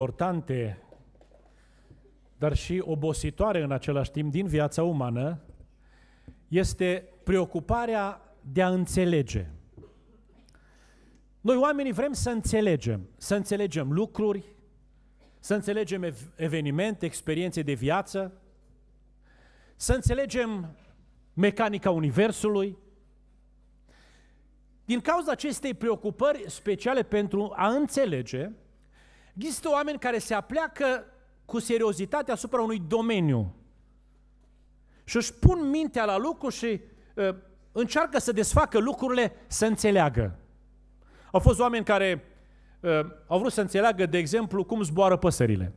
importante, dar și obositoare în același timp din viața umană, este preocuparea de a înțelege. Noi oamenii vrem să înțelegem, să înțelegem lucruri, să înțelegem evenimente, experiențe de viață, să înțelegem mecanica Universului. Din cauza acestei preocupări speciale pentru a înțelege, Există oameni care se apleacă cu seriozitate asupra unui domeniu și își pun mintea la lucru și uh, încearcă să desfacă lucrurile să înțeleagă. Au fost oameni care uh, au vrut să înțeleagă, de exemplu, cum zboară păsările.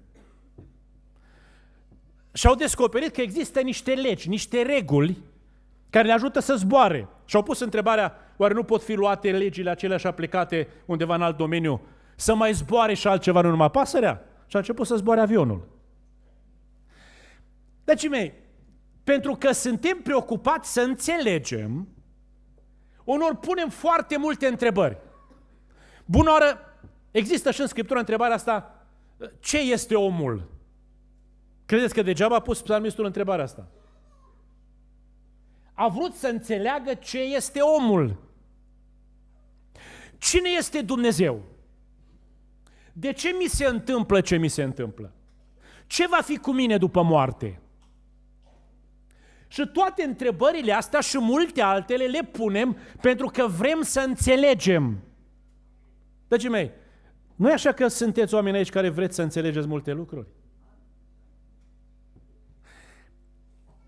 Și au descoperit că există niște legi, niște reguli care le ajută să zboare. Și au pus întrebarea, oare nu pot fi luate legile acelea și aplicate undeva în alt domeniu să mai zboare și altceva, nu numai pasărea. Și a început să zboare avionul. Deci, mei, pentru că suntem preocupați să înțelegem, unor punem foarte multe întrebări. Bună oară, există și în Scriptură întrebarea asta, ce este omul? Credeți că degeaba a pus psalmistul întrebarea asta? A vrut să înțeleagă ce este omul. Cine este Dumnezeu? De ce mi se întâmplă ce mi se întâmplă? Ce va fi cu mine după moarte? Și toate întrebările astea și multe altele le punem pentru că vrem să înțelegem. Dragii mei, nu e așa că sunteți oameni aici care vreți să înțelegeți multe lucruri?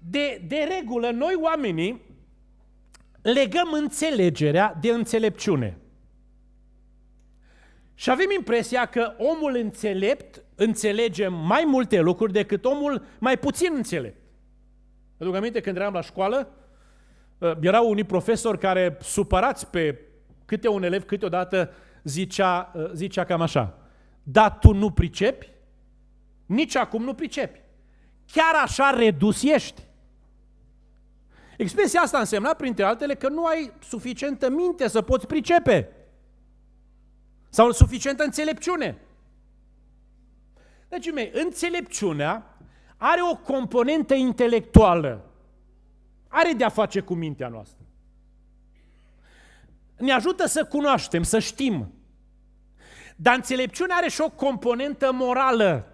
De, de regulă, noi oamenii legăm înțelegerea de înțelepciune. Și avem impresia că omul înțelept înțelege mai multe lucruri decât omul mai puțin înțelept. Aduc aminte când eram la școală, uh, erau unii profesori care, supărați pe câte un elev câteodată, zicea, uh, zicea cam așa, dar tu nu pricepi? Nici acum nu pricepi. Chiar așa redus ești. Expresia asta însemna, printre altele, că nu ai suficientă minte să poți pricepe. Sau suficientă înțelepciune. Deci, mei, înțelepciunea are o componentă intelectuală. Are de-a face cu mintea noastră. Ne ajută să cunoaștem, să știm. Dar înțelepciunea are și o componentă morală.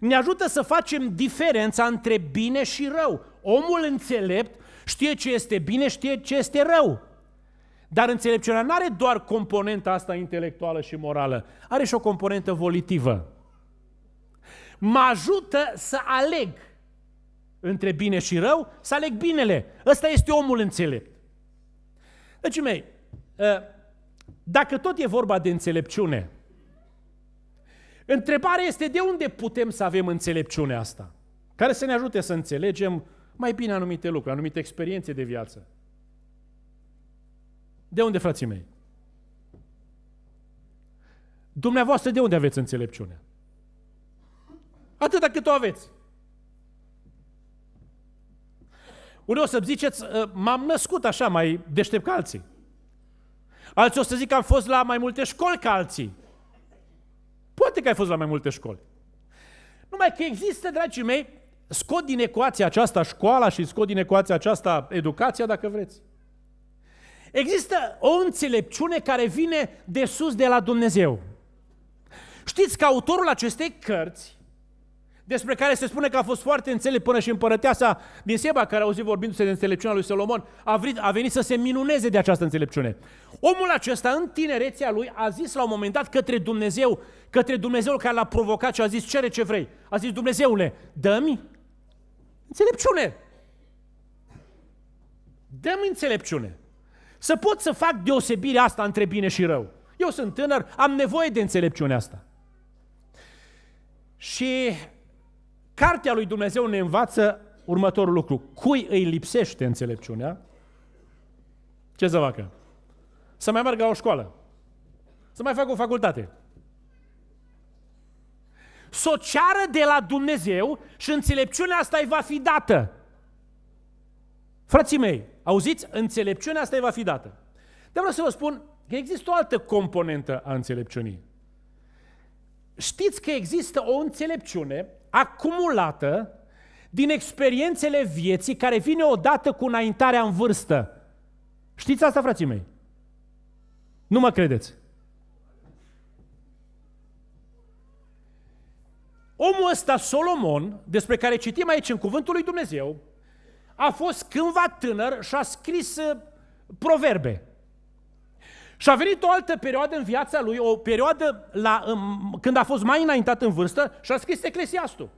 Ne ajută să facem diferența între bine și rău. Omul înțelept știe ce este bine, știe ce este rău. Dar înțelepciunea nu are doar componenta asta intelectuală și morală, are și o componentă volitivă. Mă ajută să aleg între bine și rău, să aleg binele. Ăsta este omul înțelept. Deci, mei, ă, dacă tot e vorba de înțelepciune, întrebarea este de unde putem să avem înțelepciunea asta, care să ne ajute să înțelegem mai bine anumite lucruri, anumite experiențe de viață. De unde, frații mei? Dumneavoastră de unde aveți înțelepciunea? Atât cât o aveți. Unii o să ziceți, ă, m-am născut așa mai deștept ca alții. Alții o să zic că am fost la mai multe școli ca alții. Poate că ai fost la mai multe școli. Numai că există, dragii mei, scot din ecuația aceasta școala și scot din ecuația aceasta educația, dacă vreți. Există o înțelepciune care vine de sus, de la Dumnezeu. Știți că autorul acestei cărți, despre care se spune că a fost foarte înțelept până și împărăteasa din Seba, care a auzit vorbindu-se de înțelepciunea lui Solomon, a, venit să se minuneze de această înțelepciune. Omul acesta, în tinerețea lui, a zis la un moment dat către Dumnezeu, către Dumnezeul care l-a provocat și a zis, cere ce vrei. A zis, Dumnezeule, dă-mi înțelepciune. Dă-mi înțelepciune să pot să fac deosebirea asta între bine și rău. Eu sunt tânăr, am nevoie de înțelepciunea asta. Și cartea lui Dumnezeu ne învață următorul lucru. Cui îi lipsește înțelepciunea? Ce să facă? Să mai meargă la o școală. Să mai facă o facultate. Să o ceară de la Dumnezeu și înțelepciunea asta îi va fi dată. Frații mei, auziți, înțelepciunea asta va fi dată. Dar vreau să vă spun că există o altă componentă a înțelepciunii. Știți că există o înțelepciune acumulată din experiențele vieții care vine odată cu înaintarea în vârstă. Știți asta, frații mei? Nu mă credeți. Omul ăsta, Solomon, despre care citim aici în Cuvântul lui Dumnezeu, a fost cândva tânăr și a scris uh, proverbe. Și a venit o altă perioadă în viața lui, o perioadă la, um, când a fost mai înaintat în vârstă și a scris Eclesiastul.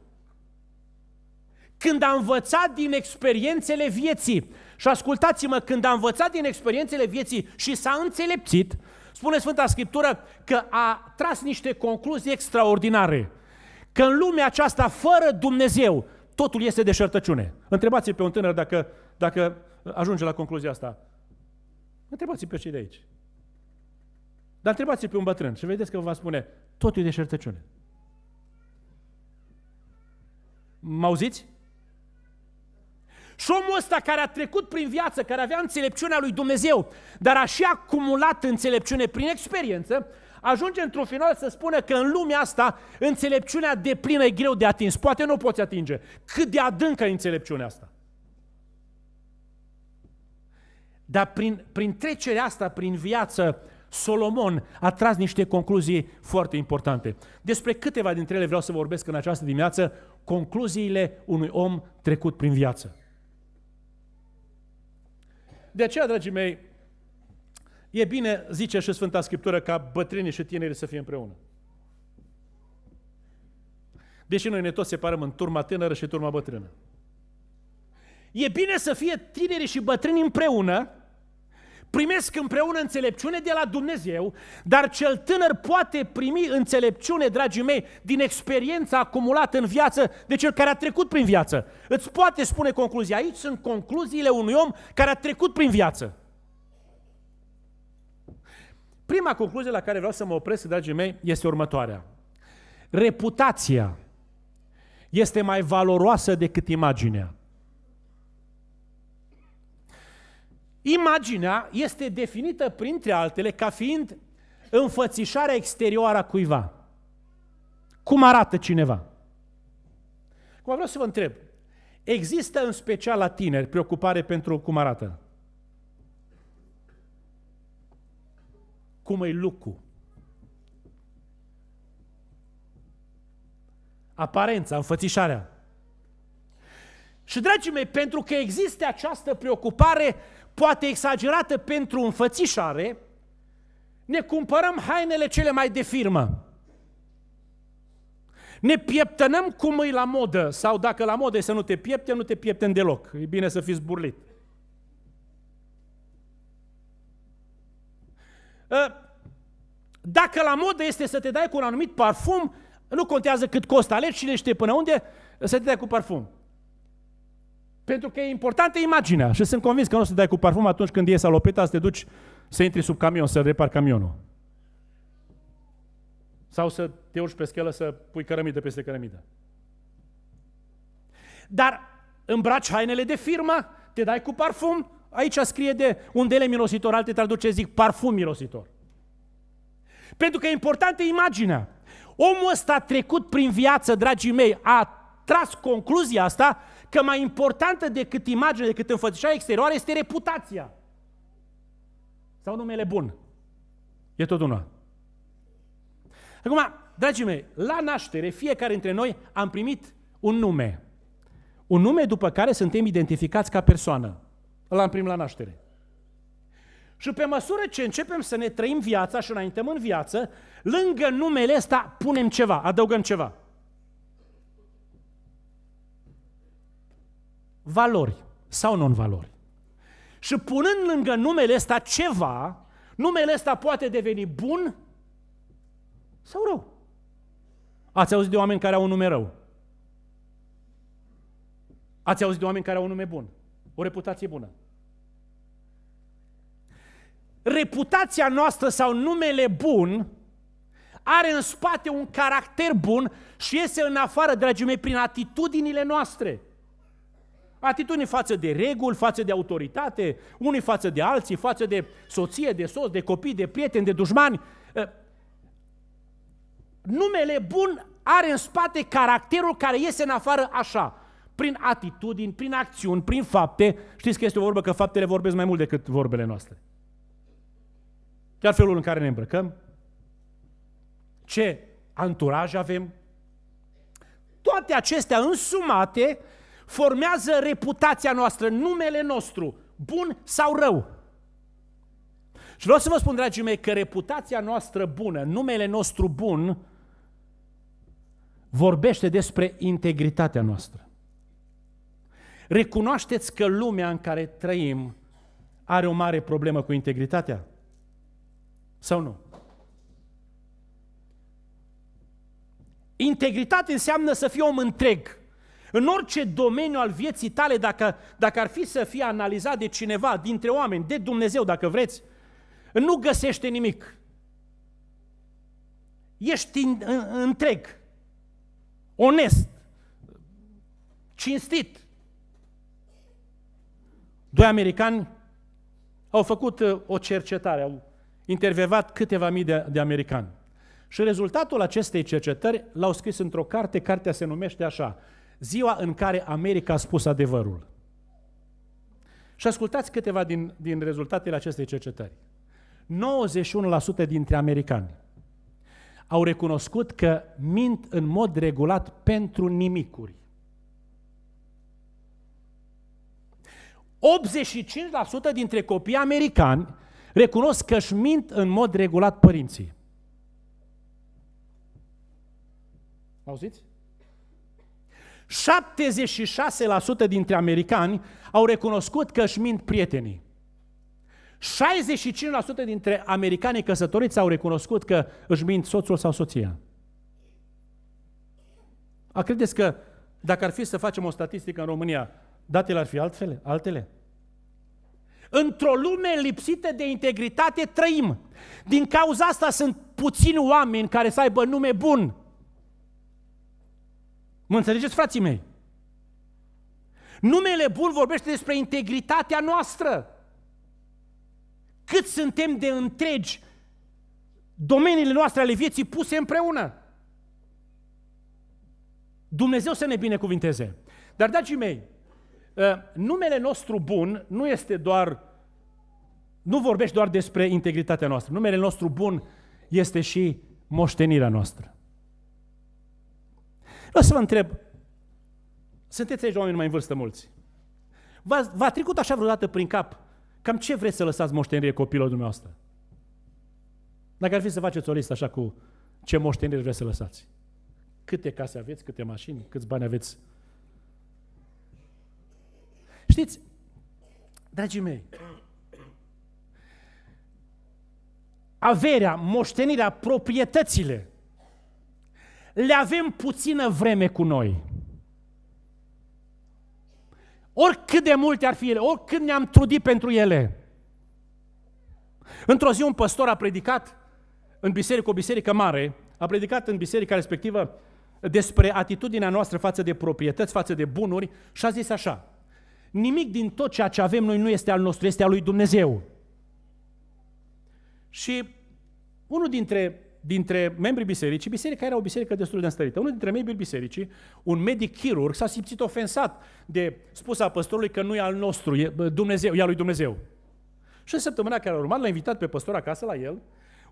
Când a învățat din experiențele vieții, și ascultați-mă, când a învățat din experiențele vieții și s-a înțelepțit, spune Sfânta Scriptură că a tras niște concluzii extraordinare. Că în lumea aceasta, fără Dumnezeu, Totul este deșertăciune. întrebați pe un tânăr dacă, dacă ajunge la concluzia asta. întrebați pe cei de aici. Dar întrebați pe un bătrân și vedeți că vă va spune, totul e deșertăciune. Mă auziți? Și omul ăsta care a trecut prin viață, care avea înțelepciunea lui Dumnezeu, dar a și acumulat înțelepciune prin experiență, ajunge într-un final să spună că în lumea asta înțelepciunea de plină e greu de atins. Poate nu o poți atinge. Cât de adâncă e înțelepciunea asta. Dar prin, prin trecerea asta, prin viață, Solomon a tras niște concluzii foarte importante. Despre câteva dintre ele vreau să vorbesc în această dimineață, concluziile unui om trecut prin viață. De aceea, dragii mei, E bine, zice și Sfânta Scriptură, ca bătrânii și tinerii să fie împreună. Deși noi ne toți separăm în turma tânără și turma bătrână. E bine să fie tinerii și bătrâni împreună, primesc împreună înțelepciune de la Dumnezeu, dar cel tânăr poate primi înțelepciune, dragii mei, din experiența acumulată în viață de cel care a trecut prin viață. Îți poate spune concluzia. Aici sunt concluziile unui om care a trecut prin viață. Prima concluzie la care vreau să mă opresc, dragii mei, este următoarea. Reputația este mai valoroasă decât imaginea. Imaginea este definită, printre altele, ca fiind înfățișarea exterioară a cuiva. Cum arată cineva? Cum vreau să vă întreb, există în special la tineri preocupare pentru cum arată? cum e lucru. Aparența, înfățișarea. Și, dragii mei, pentru că există această preocupare, poate exagerată pentru înfățișare, ne cumpărăm hainele cele mai de firmă. Ne pieptănăm cum e la modă, sau dacă la modă e să nu te piepte, nu te pieptem deloc. E bine să fiți burlit. Ă, dacă la modă este să te dai cu un anumit parfum, nu contează cât costă, alegi cine știe până unde, să te dai cu parfum. Pentru că e importantă imaginea și sunt convins că nu o să te dai cu parfum atunci când e salopeta să te duci să intri sub camion, să repar camionul. Sau să te urci pe schelă să pui cărămidă peste cărămidă. Dar îmbraci hainele de firmă, te dai cu parfum, Aici scrie de undele mirositor, alte traduce zic parfum mirositor. Pentru că e importantă imaginea. Omul ăsta a trecut prin viață, dragii mei, a tras concluzia asta că mai importantă decât imaginea, decât înfățișarea exterioară, este reputația. Sau numele bun. E tot una. Acum, dragii mei, la naștere, fiecare dintre noi am primit un nume. Un nume după care suntem identificați ca persoană. L-am primit la naștere. Și pe măsură ce începem să ne trăim viața și înaintăm în viață, lângă numele ăsta punem ceva, adăugăm ceva. Valori sau non-valori. Și punând lângă numele ăsta ceva, numele ăsta poate deveni bun sau rău. Ați auzit de oameni care au un nume rău? Ați auzit de oameni care au un nume bun? O reputație bună? reputația noastră sau numele bun are în spate un caracter bun și iese în afară, dragii mei, prin atitudinile noastre. Atitudini față de reguli, față de autoritate, unii față de alții, față de soție, de soț, de copii, de prieteni, de dușmani. Ă, numele bun are în spate caracterul care iese în afară așa, prin atitudini, prin acțiuni, prin fapte. Știți că este o vorbă că faptele vorbesc mai mult decât vorbele noastre. Chiar felul în care ne îmbrăcăm, ce anturaj avem. Toate acestea însumate formează reputația noastră, numele nostru, bun sau rău. Și vreau să vă spun, dragii mei, că reputația noastră bună, numele nostru bun, vorbește despre integritatea noastră. Recunoașteți că lumea în care trăim are o mare problemă cu integritatea? Sau nu? Integritate înseamnă să fii om întreg. În orice domeniu al vieții tale, dacă, dacă ar fi să fie analizat de cineva, dintre oameni, de Dumnezeu, dacă vreți, nu găsește nimic. Ești întreg, onest, cinstit. Doi americani au făcut uh, o cercetare, au intervievat câteva mii de, de americani. Și rezultatul acestei cercetări l-au scris într-o carte, cartea se numește așa, Ziua în care America a spus adevărul. Și ascultați câteva din, din rezultatele acestei cercetări. 91% dintre americani au recunoscut că mint în mod regulat pentru nimicuri. 85% dintre copii americani Recunosc că își mint în mod regulat părinții. Auziți? 76% dintre americani au recunoscut că își mint prietenii. 65% dintre americanii căsătoriți au recunoscut că își mint soțul sau soția. A credeți că dacă ar fi să facem o statistică în România, datele ar fi altfel? altele? Într-o lume lipsită de integritate trăim. Din cauza asta sunt puțini oameni care să aibă nume bun. Mă înțelegeți, frații mei? Numele bun vorbește despre integritatea noastră. Cât suntem de întregi domeniile noastre ale vieții puse împreună. Dumnezeu să ne binecuvinteze. Dar, dragii mei, Ă, numele nostru bun nu este doar, nu vorbești doar despre integritatea noastră. Numele nostru bun este și moștenirea noastră. Vreau să vă întreb, sunteți aici oameni mai în vârstă mulți. V-a, v-a trecut așa vreodată prin cap cam ce vreți să lăsați moștenire copilul dumneavoastră? Dacă ar fi să faceți o listă așa cu ce moștenire vreți să lăsați. Câte case aveți, câte mașini, câți bani aveți Știți, dragii mei, averea, moștenirea, proprietățile, le avem puțină vreme cu noi. Oricât de multe ar fi ele, oricât ne-am trudit pentru ele. Într-o zi un păstor a predicat în biserică, o biserică mare, a predicat în biserica respectivă despre atitudinea noastră față de proprietăți, față de bunuri și a zis așa, Nimic din tot ceea ce avem noi nu este al nostru, este al lui Dumnezeu. Și unul dintre, dintre membrii bisericii, biserica era o biserică destul de înstărită, unul dintre membrii bisericii, un medic chirurg, s-a simțit ofensat de spusa păstorului că nu e al nostru, e, Dumnezeu, e al lui Dumnezeu. Și în săptămâna care a urmat l-a invitat pe păstor acasă la el,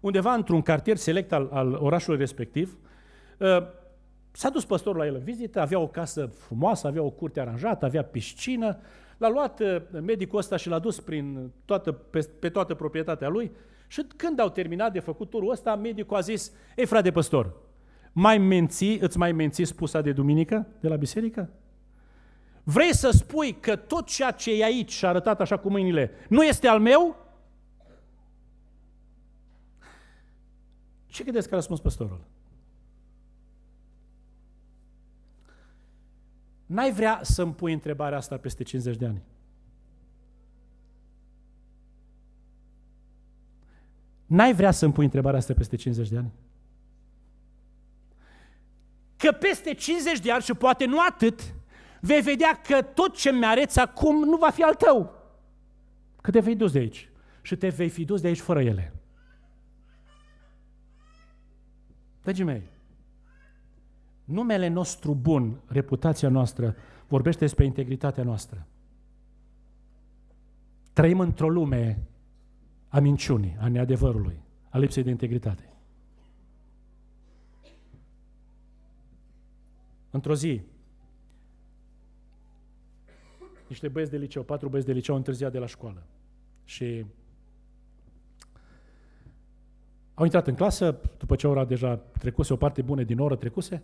undeva într-un cartier select al, al orașului respectiv, ă, S-a dus păstorul la el în vizită, avea o casă frumoasă, avea o curte aranjată, avea piscină. L-a luat eh, medicul ăsta și l-a dus prin toată, pe, pe toată proprietatea lui și când au terminat de făcut turul ăsta, medicul a zis, ei frate păstor, mai menții, îți mai menții spusa de duminică de la biserică? Vrei să spui că tot ceea ce e aici și arătat așa cu mâinile nu este al meu? Ce credeți că a răspuns păstorul? N-ai vrea să-mi pui întrebarea asta peste 50 de ani. N-ai vrea să-mi pui întrebarea asta peste 50 de ani? Că peste 50 de ani și poate nu atât, vei vedea că tot ce mi-areți acum nu va fi al tău. Că te vei dus de aici. Și te vei fi dus de aici fără ele. Dragii mei, Numele nostru bun, reputația noastră, vorbește despre integritatea noastră. Trăim într-o lume a minciunii, a neadevărului, a lipsei de integritate. Într-o zi, niște băieți de liceu, patru băieți de liceu au întârziat de la școală. Și au intrat în clasă, după ce ora deja trecuse, o parte bună din oră trecuse,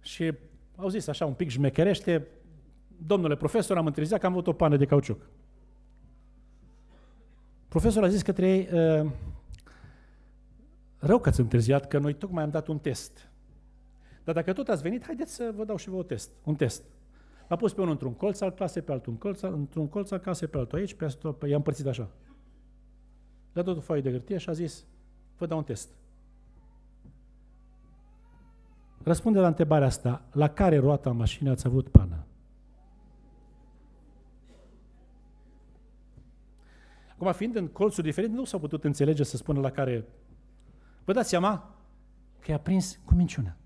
și au zis așa un pic jmecherește, domnule profesor, am întârziat că am avut o pană de cauciuc. Profesorul a zis către ei, ă, rău că ați întârziat, că noi tocmai am dat un test. Dar dacă tot ați venit, haideți să vă dau și un test, un test. a pus pe unul într-un colț al clasei, pe altul într-un colț, într-un colț al clasei, pe altul aici, pe asta, i-a împărțit așa. Le-a dat o foaie de hârtie și a zis, vă dau un test. Răspunde la întrebarea asta, la care roată a mașinii ați avut pană? Acum, fiind în colțuri diferite, nu s-au putut înțelege să spună la care... Vă dați seama că i-a prins cu minciună.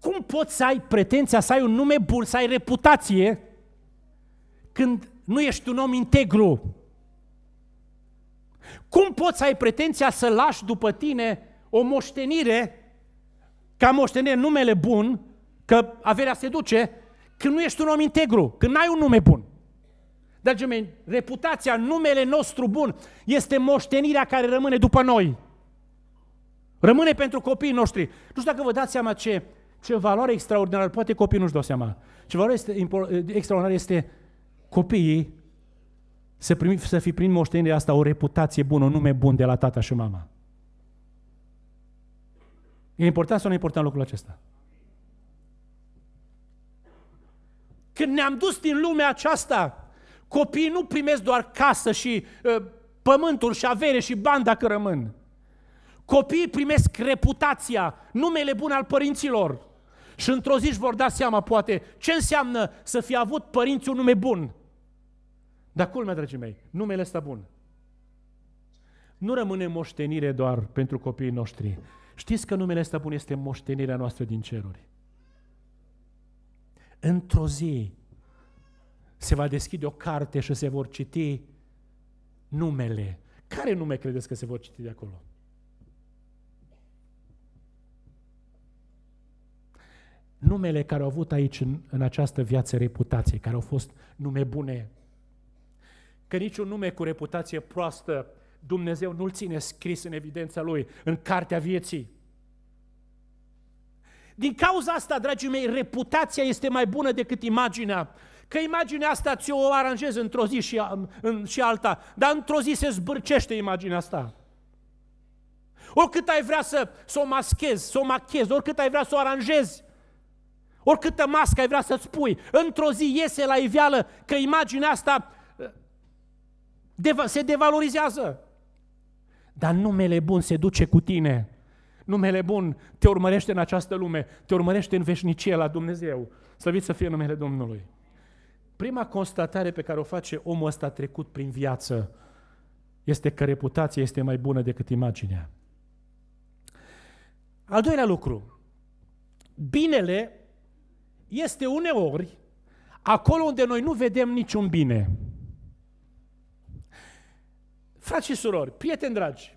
Cum poți să ai pretenția să ai un nume bun, să ai reputație, când nu ești un om integru? Cum poți să ai pretenția să lași după tine o moștenire, ca moștenire numele bun, că averea se duce, când nu ești un om integru, când n-ai un nume bun. Dragii mei, reputația, numele nostru bun este moștenirea care rămâne după noi. Rămâne pentru copiii noștri. Nu știu dacă vă dați seama ce, ce valoare extraordinară, poate copiii nu-și dau seama, ce valoare este, extraordinară este copiii să, primi, să fi prin moștenirea asta o reputație bună, un nume bun de la tata și mama. E important sau nu e important lucrul acesta? Când ne-am dus din lumea aceasta, copiii nu primesc doar casă și uh, pământul și avere și bani dacă rămân. Copiii primesc reputația, numele bun al părinților. Și într-o zi își vor da seama, poate, ce înseamnă să fi avut părinții un nume bun. Dar culmea, dragii mei, numele ăsta bun nu rămâne moștenire doar pentru copiii noștri, Știți că numele Stăpân este moștenirea noastră din ceruri. Într-o zi se va deschide o carte și se vor citi numele. Care nume credeți că se vor citi de acolo? Numele care au avut aici în, în această viață reputație, care au fost nume bune. Că niciun nume cu reputație proastă Dumnezeu nu-l ține scris în evidența lui, în cartea vieții. Din cauza asta, dragii mei, reputația este mai bună decât imaginea. Că imaginea asta ți-o aranjez într-o zi și, în, și alta, dar într-o zi se zbârcește imaginea asta. Oricât ai vrea să, să o maschezi, să o machezi, oricât ai vrea să o aranjezi, oricâtă mască ai vrea să-ți pui, într-o zi iese la iveală că imaginea asta eh, se devalorizează. Dar numele bun se duce cu tine. Numele bun te urmărește în această lume, te urmărește în veșnicie la Dumnezeu. Slăvit să fie numele Domnului. Prima constatare pe care o face omul ăsta trecut prin viață este că reputația este mai bună decât imaginea. Al doilea lucru, binele este uneori acolo unde noi nu vedem niciun bine. Frați și surori, prieteni dragi,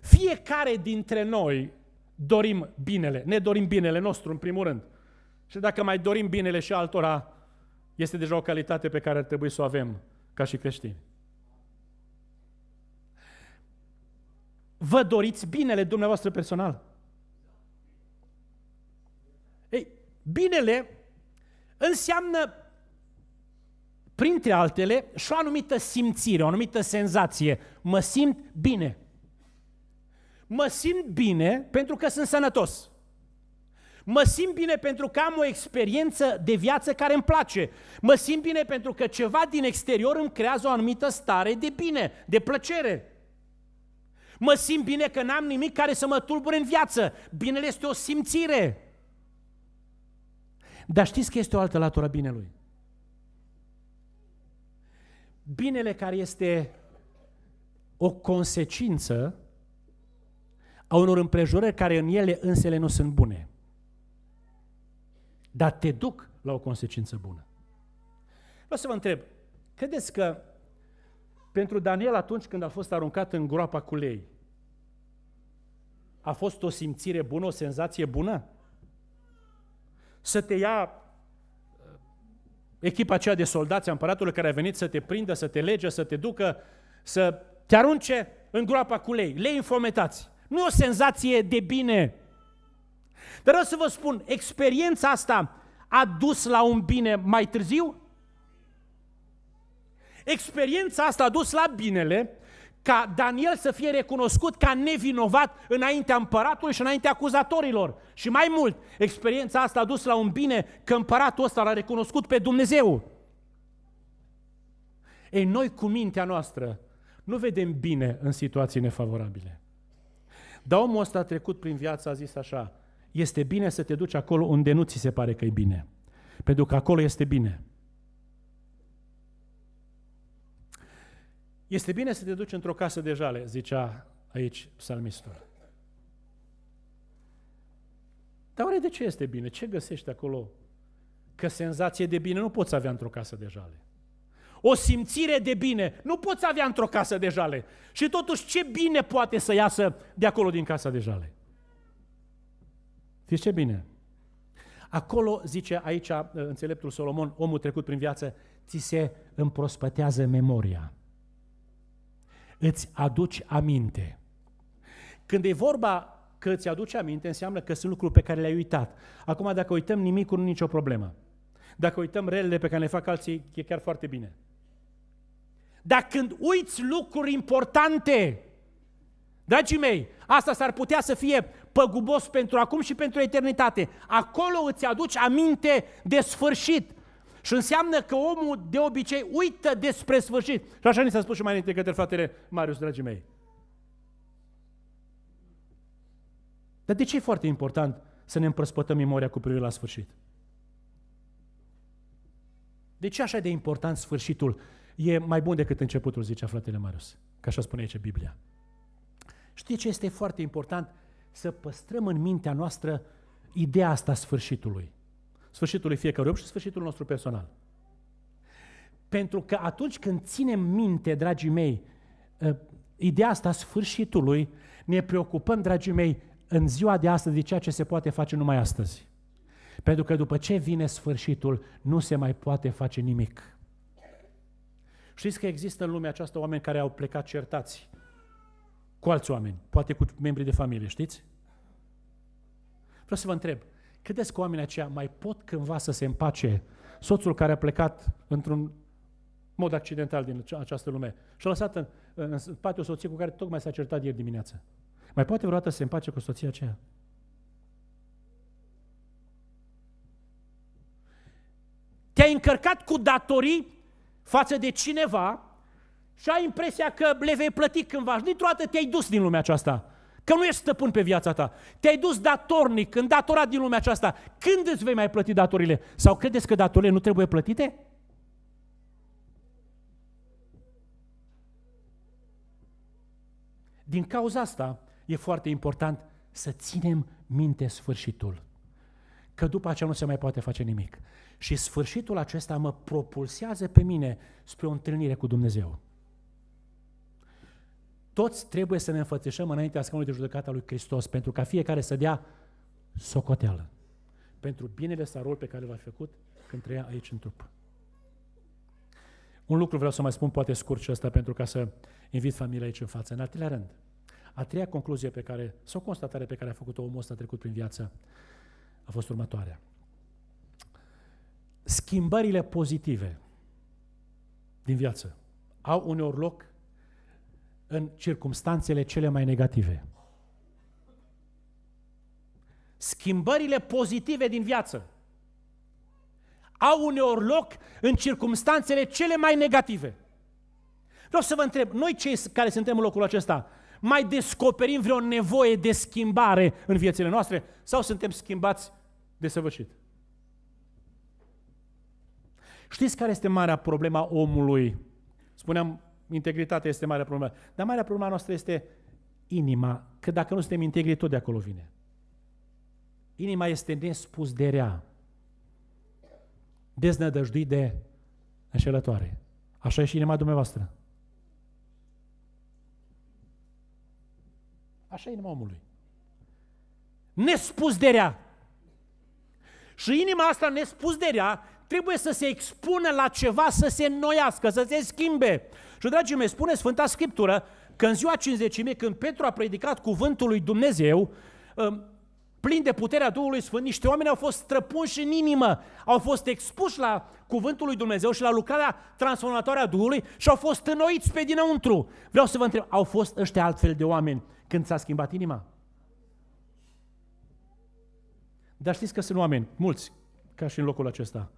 fiecare dintre noi dorim binele, ne dorim binele nostru în primul rând. Și dacă mai dorim binele și altora, este deja o calitate pe care ar trebui să o avem ca și creștini. Vă doriți binele dumneavoastră personal? Ei, binele înseamnă printre altele, și o anumită simțire, o anumită senzație. Mă simt bine. Mă simt bine pentru că sunt sănătos. Mă simt bine pentru că am o experiență de viață care îmi place. Mă simt bine pentru că ceva din exterior îmi creează o anumită stare de bine, de plăcere. Mă simt bine că n-am nimic care să mă tulbure în viață. Binele este o simțire. Dar știți că este o altă latură a binelui binele care este o consecință a unor împrejurări care în ele însele nu sunt bune. Dar te duc la o consecință bună. Vreau să vă întreb, credeți că pentru Daniel atunci când a fost aruncat în groapa cu lei, a fost o simțire bună, o senzație bună? Să te ia echipa aceea de soldați a împăratului care a venit să te prindă, să te lege, să te ducă, să te arunce în groapa cu lei, lei înfometați. Nu e o senzație de bine. Dar vreau să vă spun, experiența asta a dus la un bine mai târziu? Experiența asta a dus la binele ca Daniel să fie recunoscut ca nevinovat înaintea împăratului și înaintea acuzatorilor. Și mai mult, experiența asta a dus la un bine că împăratul ăsta l-a recunoscut pe Dumnezeu. Ei, noi cu mintea noastră nu vedem bine în situații nefavorabile. Dar omul ăsta a trecut prin viață, a zis așa, este bine să te duci acolo unde nu ți se pare că e bine. Pentru că acolo este bine. Este bine să te duci într-o casă de jale, zicea aici psalmistul. Dar oare de ce este bine? Ce găsești acolo? Că senzație de bine nu poți avea într-o casă de jale. O simțire de bine nu poți avea într-o casă de jale. Și totuși ce bine poate să iasă de acolo din casa de jale? Știți ce bine? Acolo, zice aici uh, înțeleptul Solomon, omul trecut prin viață, ți se împrospătează memoria îți aduci aminte. Când e vorba că îți aduci aminte, înseamnă că sunt lucruri pe care le-ai uitat. Acum, dacă uităm nimic, nu nicio problemă. Dacă uităm relele pe care le fac alții, e chiar foarte bine. Dar când uiți lucruri importante, dragii mei, asta s-ar putea să fie păgubos pentru acum și pentru eternitate. Acolo îți aduci aminte de sfârșit. Și înseamnă că omul de obicei uită despre sfârșit. Și așa ni s-a spus și mai înainte către fratele Marius, dragii mei. Dar de ce e foarte important să ne împrăspătăm memoria cu privire la sfârșit? De ce așa de important sfârșitul e mai bun decât începutul, zicea fratele Marius? Că așa spune aici Biblia. Știi ce este foarte important? Să păstrăm în mintea noastră ideea asta sfârșitului sfârșitului fiecărui om și sfârșitul nostru personal. Pentru că atunci când ținem minte, dragii mei, ă, ideea asta sfârșitului, ne preocupăm, dragii mei, în ziua de astăzi de ceea ce se poate face numai astăzi. Pentru că după ce vine sfârșitul, nu se mai poate face nimic. Știți că există în lumea aceasta oameni care au plecat certați cu alți oameni, poate cu membrii de familie, știți? Vreau să vă întreb, Credeți că oamenii aceia mai pot cândva să se împace? Soțul care a plecat într-un mod accidental din această lume și a lăsat în, în spate o soție cu care tocmai s-a certat ieri dimineață. Mai poate vreodată să se împace cu soția aceea? Te-ai încărcat cu datorii față de cineva și ai impresia că le vei plăti cândva. Și dintr-o dată te-ai dus din lumea aceasta. Că nu ești stăpân pe viața ta. Te-ai dus datornic, îndatorat din lumea aceasta. Când îți vei mai plăti datorile? Sau credeți că datorile nu trebuie plătite? Din cauza asta e foarte important să ținem minte sfârșitul. Că după aceea nu se mai poate face nimic. Și sfârșitul acesta mă propulsează pe mine spre o întâlnire cu Dumnezeu. Toți trebuie să ne înfățișăm înaintea scaunului de judecată al lui Hristos, pentru ca fiecare să dea socoteală pentru binele sau rol pe care l-a făcut când trăia aici în trup. Un lucru vreau să mai spun, poate scurt și ăsta, pentru ca să invit familia aici în față. În al treilea rând, a treia concluzie pe care, sau constatare pe care a făcut-o omul ăsta trecut prin viață, a fost următoarea. Schimbările pozitive din viață au uneori loc în circumstanțele cele mai negative. Schimbările pozitive din viață au uneori loc în circumstanțele cele mai negative. Vreau să vă întreb, noi cei care suntem în locul acesta, mai descoperim vreo nevoie de schimbare în viețile noastre sau suntem schimbați de săvârșit? Știți care este marea problema omului? Spuneam Integritatea este marea problemă. Dar marea problema noastră este inima, că dacă nu suntem integri, tot de acolo vine. Inima este nespus de rea, deznădăjduit de înșelătoare. Așa e și inima dumneavoastră. Așa e inima omului. Nespus de rea. Și inima asta nespus de rea trebuie să se expună la ceva, să se înnoiască, să se schimbe, și, dragii mei, spune Sfânta Scriptură că în ziua cinzecimii, când Petru a predicat cuvântul lui Dumnezeu, um, plin de puterea Duhului Sfânt, niște oameni au fost străpunși în inimă, au fost expuși la cuvântul lui Dumnezeu și la lucrarea transformatoare a Duhului și au fost înnoiți pe dinăuntru. Vreau să vă întreb, au fost ăștia altfel de oameni când s-a schimbat inima? Dar știți că sunt oameni, mulți, ca și în locul acesta,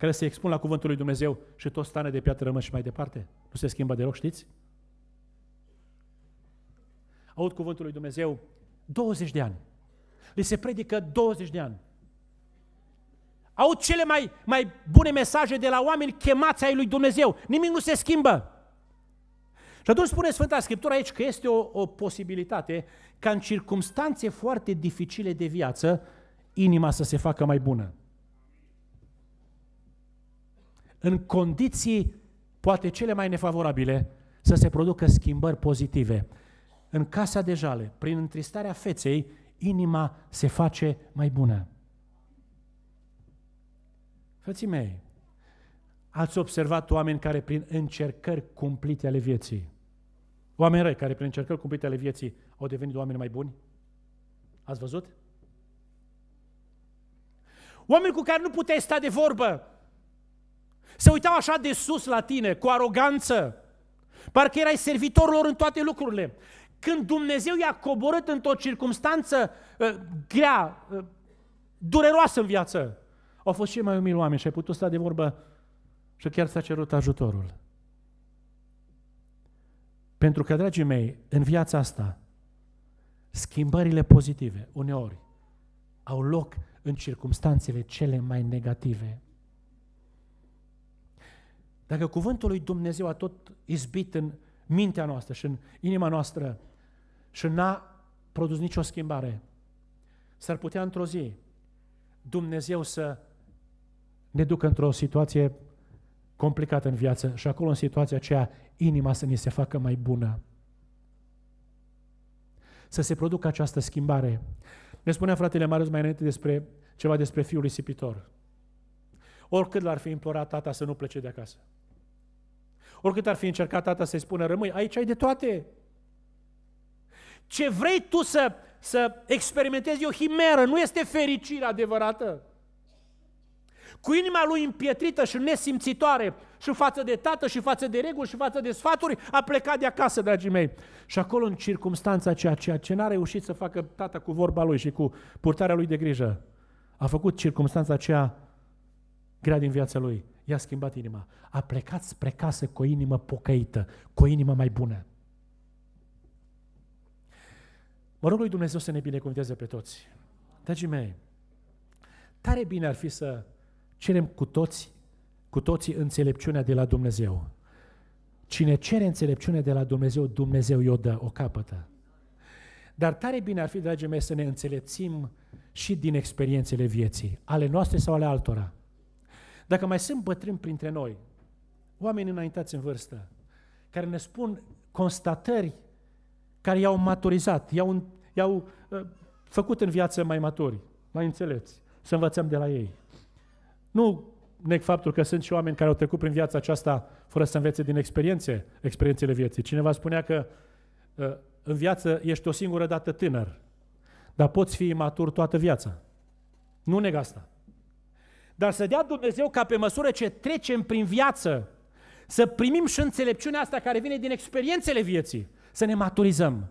care se expun la cuvântul lui Dumnezeu și tot stane de piatră rămân și mai departe? Nu se schimbă deloc, știți? Aud cuvântul lui Dumnezeu 20 de ani. Li se predică 20 de ani. Au cele mai, mai bune mesaje de la oameni chemați ai lui Dumnezeu. Nimic nu se schimbă. Și atunci spune Sfânta Scriptură aici că este o, o posibilitate ca în circumstanțe foarte dificile de viață, inima să se facă mai bună în condiții poate cele mai nefavorabile, să se producă schimbări pozitive. În casa de jale, prin întristarea feței, inima se face mai bună. Frății mei, ați observat oameni care prin încercări cumplite ale vieții, oameni răi care prin încercări cumplite ale vieții au devenit oameni mai buni? Ați văzut? Oameni cu care nu puteai sta de vorbă, se uitau așa de sus la tine, cu aroganță. Parcă erai servitorul lor în toate lucrurile. Când Dumnezeu i-a coborât într-o circunstanță uh, ă, grea, uh, dureroasă în viață, au fost cei mai umili oameni și ai putut sta de vorbă și chiar s-a cerut ajutorul. Pentru că, dragii mei, în viața asta, schimbările pozitive, uneori, au loc în circunstanțele cele mai negative. Dacă cuvântul lui Dumnezeu a tot izbit în mintea noastră și în inima noastră și n-a produs nicio schimbare, s-ar putea într-o zi Dumnezeu să ne ducă într-o situație complicată în viață și acolo în situația aceea inima să ni se facă mai bună. Să se producă această schimbare. Ne spunea fratele Marius mai înainte despre ceva despre fiul risipitor. Oricât l-ar fi implorat tata să nu plece de acasă. Oricât ar fi încercat tata să-i spună, rămâi, aici ai de toate. Ce vrei tu să, să experimentezi e o himeră, nu este fericire adevărată. Cu inima lui împietrită și nesimțitoare și față de tată și față de reguli și față de sfaturi, a plecat de acasă, dragii mei. Și acolo, în circunstanța ceea, ceea ce n-a reușit să facă tata cu vorba lui și cu purtarea lui de grijă, a făcut circunstanța aceea grea din viața lui, i-a schimbat inima. A plecat spre casă cu o inimă pocăită, cu o inimă mai bună. Mă rog lui Dumnezeu să ne binecuvânteze pe toți. Dragii mei, tare bine ar fi să cerem cu toți, cu toții înțelepciunea de la Dumnezeu. Cine cere înțelepciune de la Dumnezeu, Dumnezeu i-o dă, o capătă. Dar tare bine ar fi, dragii mei, să ne înțelepțim și din experiențele vieții, ale noastre sau ale altora. Dacă mai sunt bătrâni printre noi, oameni înaintați în vârstă, care ne spun constatări care i-au maturizat, i-au, i-au uh, făcut în viață mai maturi, mai înțelepți, să învățăm de la ei. Nu neg faptul că sunt și oameni care au trecut prin viața aceasta fără să învețe din experiențe, experiențele vieții. Cineva spunea că uh, în viață ești o singură dată tânăr, dar poți fi matur toată viața. Nu neg asta dar să dea Dumnezeu ca pe măsură ce trecem prin viață, să primim și înțelepciunea asta care vine din experiențele vieții, să ne maturizăm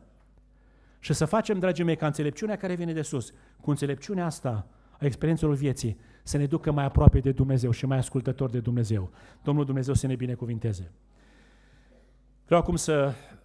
și să facem, dragii mei, ca înțelepciunea care vine de sus, cu înțelepciunea asta a experiențelor vieții, să ne ducă mai aproape de Dumnezeu și mai ascultător de Dumnezeu. Domnul Dumnezeu să ne binecuvinteze. Vreau acum să